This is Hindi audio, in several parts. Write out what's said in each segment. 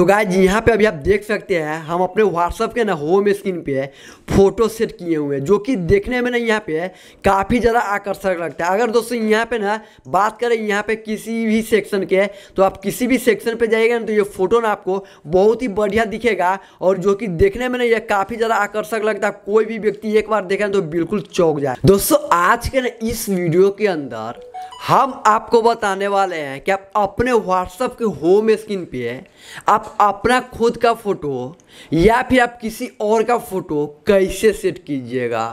तो जी यहाँ पे अभी आप देख सकते हैं हम अपने व्हाट्सअप के ना होम स्क्रीन पे फोटो सेट किए हुए हैं जो कि देखने में ना यहाँ पे काफ़ी ज़्यादा आकर्षक लगता है अगर दोस्तों यहाँ पे ना बात करें यहाँ पे किसी भी सेक्शन के तो आप किसी भी सेक्शन पे जाइएगा ना तो ये फोटो ना आपको बहुत ही बढ़िया दिखेगा और जो कि देखने में ना यह काफ़ी ज़्यादा आकर्षक लगता है कोई भी व्यक्ति एक बार देखे तो बिल्कुल चौक जाए दोस्तों आज के ना इस वीडियो के अंदर हम आपको बताने वाले हैं कि आप अपने व्हाट्सअप के होम स्क्रीन पे आप अपना खुद का फ़ोटो या फिर आप किसी और का फ़ोटो कैसे सेट कीजिएगा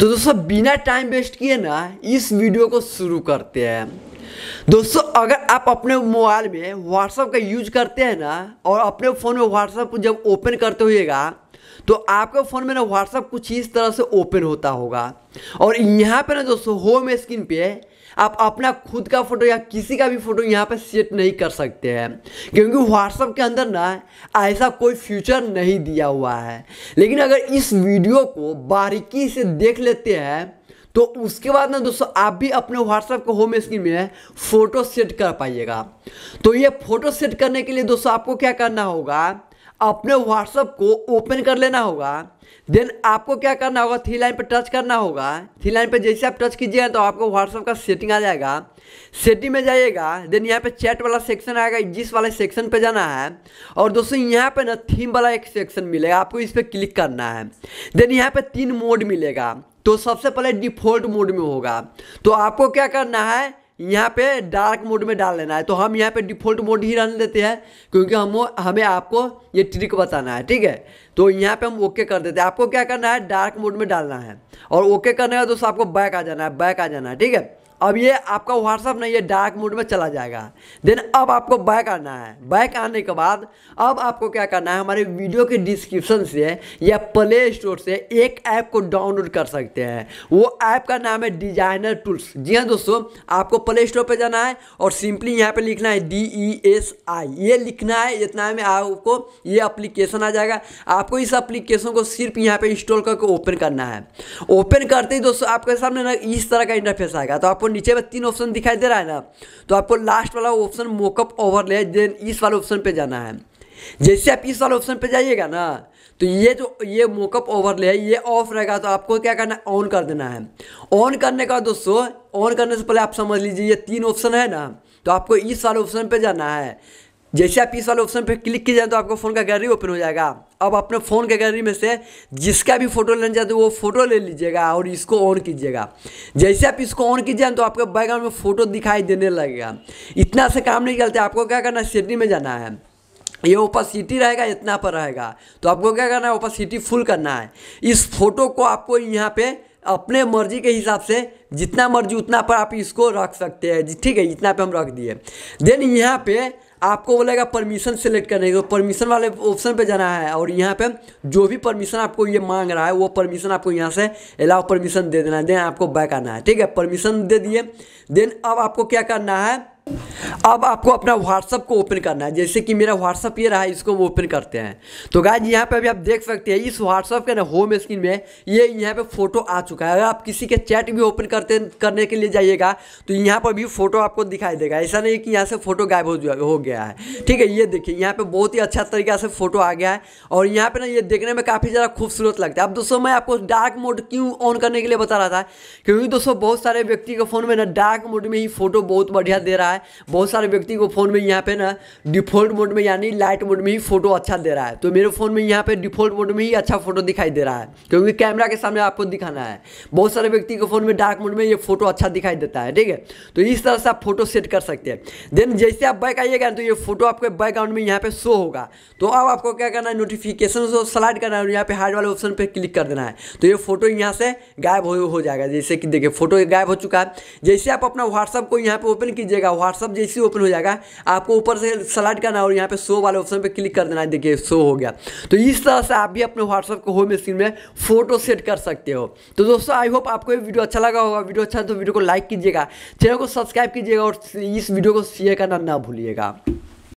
तो दोस्तों बिना टाइम वेस्ट किए ना इस वीडियो को शुरू करते हैं दोस्तों अगर आप अपने मोबाइल में व्हाट्सअप का यूज करते हैं ना और अपने फ़ोन में व्हाट्सअप जब ओपन करते हुएगा तो आपके फ़ोन में ना व्हाट्सअप कुछ इस तरह से ओपन होता होगा और यहाँ पे ना दोस्तों होम स्क्रीन पे आप अपना खुद का फ़ोटो या किसी का भी फ़ोटो यहाँ पर सेट नहीं कर सकते हैं क्योंकि व्हाट्सअप के अंदर ना ऐसा कोई फ्यूचर नहीं दिया हुआ है लेकिन अगर इस वीडियो को बारीकी से देख लेते हैं तो उसके बाद ना दोस्तों आप भी अपने व्हाट्सएप को होम स्क्रीन में फ़ोटो सेट कर पाइएगा तो ये फ़ोटो सेट करने के लिए दोस्तों आपको क्या करना होगा अपने व्हाट्सअप को ओपन कर लेना होगा देन आपको क्या करना होगा थ्री लाइन पर टच करना होगा थ्री लाइन पर जैसे आप टच कीजिएगा तो आपको व्हाट्सएप का सेटिंग आ जाएगा सेटिंग में जाइएगा देन यहाँ पे चैट वाला सेक्शन आएगा जिस वाले सेक्शन पे जाना है और दोस्तों यहाँ पे ना थीम वाला एक सेक्शन मिलेगा आपको इस पर क्लिक करना है देन यहाँ पे तीन मोड मिलेगा तो सबसे पहले डिफ़ॉल्ट मोड में होगा तो आपको क्या करना है यहाँ पे डार्क मोड में डाल लेना है तो हम यहाँ पे डिफ़ॉल्ट मोड ही रहने देते हैं क्योंकि हम हमें आपको ये ट्रिक बताना है ठीक है तो यहाँ पे हम ओके कर देते हैं आपको क्या करना है डार्क मोड में डालना है और ओके करने का दोस्तों आपको बैक आ जाना है बैक आ जाना है ठीक है अब ये आपका व्हाट्सअप नहीं है डार्क मोड में चला जाएगा देन अब आपको बैक आना है बैक आने के बाद अब आपको क्या करना है हमारे वीडियो के डिस्क्रिप्शन से या प्ले स्टोर से एक ऐप को डाउनलोड कर सकते हैं वो ऐप का नाम है डिजाइनर टूल्स जी हाँ दोस्तों आपको प्ले स्टोर पर जाना है और सिंपली यहाँ पर लिखना है डी ई एस आई ये लिखना है इतना में आपको ये अप्लीकेशन आ जाएगा आपको इस अप्लीकेशन को सिर्फ यहाँ पर इंस्टॉल करके ओपन करना है ओपन करते ही दोस्तों आपके सामने ना इस तरह का इंटरफेस आएगा तो आपको नीचे में तीन ऑप्शन दिखाई दे रहा है ना तो आपको लास्ट वाला ऑप्शन मोकअप ओवर ले देन इस वाले ऑप्शन पे जाना है जैसे आप इस वाले ऑप्शन पे जाइएगा ना तो ये जो ये मोकअप ओवर ले ये ऑफ रहेगा तो आपको क्या करना है ऑन कर देना है ऑन करने का दोस्तों ऑन करने से पहले आप समझ लीजिए ये तीन ऑप्शन है ना तो आपको इस वाले ऑप्शन पर जाना है जैसे आप इस वाले ऑप्शन पर क्लिक किया जाए तो आपको फ़ोन का गैलरी ओपन हो जाएगा अब अपने फ़ोन के गैलरी में से जिसका भी फ़ोटो लेना चाहते हो वो फ़ोटो ले लीजिएगा और इसको ऑन कीजिएगा जैसे आप इसको ऑन कीजिए तो आपके बैकग्राउंड में फ़ोटो दिखाई देने लगेगा इतना से काम नहीं चलते आपको क्या करना है सिटी में जाना है ये सिटी रहेगा इतना पर रहेगा तो आपको क्या करना है सिटी फुल करना है इस फोटो को आपको यहाँ पे अपने मर्जी के हिसाब से जितना मर्जी उतना पर आप इसको रख सकते हैं ठीक है इतना पे हम रख दिए देन यहाँ पे आपको बोलेगा परमिशन सेलेक्ट करने के परमिशन वाले ऑप्शन पे जाना है और यहाँ पे जो भी परमिशन आपको ये मांग रहा है वो परमिशन आपको यहाँ से अलाउ परमिशन दे देना है देन आपको बैक आना है ठीक है परमिशन दे दिए देन अब आपको क्या करना है अब आपको अपना व्हाट्सअप को ओपन करना है जैसे कि मेरा व्हाट्सअप ये रहा है इसको ओपन करते हैं तो गाय यहाँ पे अभी आप देख सकते हैं इस व्हाट्सअप के ना होम स्क्रीन में ये यहाँ पे फोटो आ चुका है अगर आप किसी के चैट भी ओपन करते करने के लिए जाइएगा तो यहाँ पर भी फोटो आपको दिखाई देगा ऐसा नहीं कि यहाँ से फोटो गायब हो हो गया है ठीक है ये देखिए यहाँ पर बहुत ही अच्छा तरीका से फोटो आ गया है और यहाँ पर ना ये देखने में काफ़ी ज़्यादा खूबसूरत लगता है अब दोस्तों मैं आपको डार्क मोड क्यों ऑन करने के लिए बता रहा था क्योंकि दोस्तों बहुत सारे व्यक्ति के फ़ोन में ना डार्क मोड में ही फोटो बहुत बढ़िया दे रहा है है बहुत सारे व्यक्ति को फ़ोन में यहाँ पे ना डिफ़ॉल्ट मोड में यानी लाइट मोड में ही फोटो अच्छा दे रहा है तो मेरे फ़ोन में यहाँ पे डिफ़ॉल्ट मोड में ही अच्छा फोटो दिखाई दे रहा है क्योंकि कैमरा के सामने आपको दिखाना है बहुत सारे व्यक्ति को फ़ोन में डार्क मोड में ये फोटो अच्छा दिखाई देता है ठीक है तो इस तरह से आप फोटो सेट कर सकते हैं देन जैसे आप बैक आइएगा तो ये फोटो आपके बैकग्राउंड में यहाँ पे शो होगा तो अब आपको क्या करना है नोटिफिकेशन को स्लाइड करना है और यहाँ पे हार्ड वाले ऑप्शन पर क्लिक कर देना है तो ये फोटो यहाँ से गायब हो, जाएगा जैसे कि देखिए फोटो गायब हो चुका है जैसे आप अपना व्हाट्सअप को यहाँ पे ओपन कीजिएगा व्हाट्सअप जैसे ओपन हो जाएगा आपको ऊपर से सलाइड करना है और यहाँ पे शो वाले ऑप्शन पे क्लिक कर देना है देखिए शो हो गया तो इस तरह से आप भी अपने व्हाट्सअप को होम स्क्रीन में फोटो सेट कर सकते हो तो दोस्तों आई होप आपको ये वीडियो अच्छा लगा होगा वीडियो अच्छा है तो वीडियो को लाइक कीजिएगा चैनल को सब्सक्राइब कीजिएगा और इस वीडियो को शेयर करना ना भूलिएगा